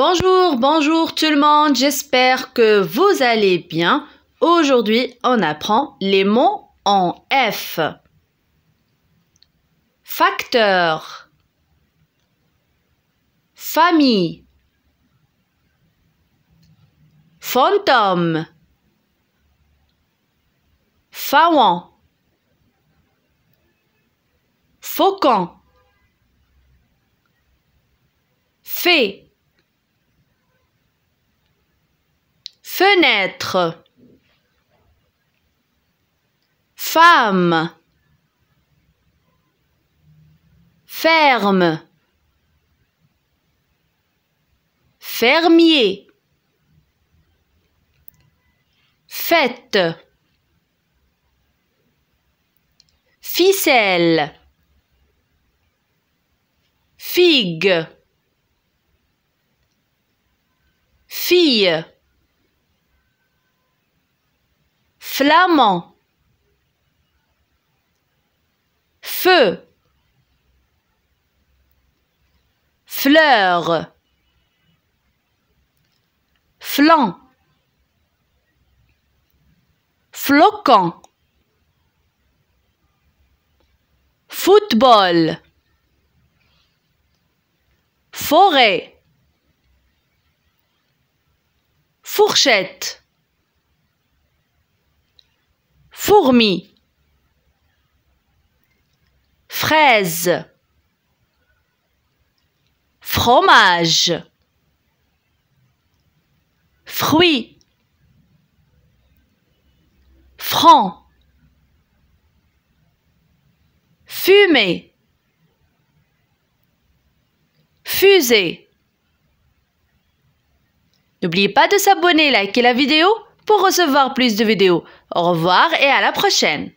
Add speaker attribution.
Speaker 1: Bonjour, bonjour tout le monde, j'espère que vous allez bien. Aujourd'hui, on apprend les mots en F. Facteur Famille Fantôme Fawan Faucon Fée fenêtre, femme, ferme, fermier, fête, ficelle, figue, fille. flamand, feu, fleur, flanc, flocon, football, forêt, fourchette. fourmi, fraise, fromage, fruit, franc, fumée, fusée. N'oubliez pas de s'abonner, liker la vidéo pour recevoir plus de vidéos. Au revoir et à la prochaine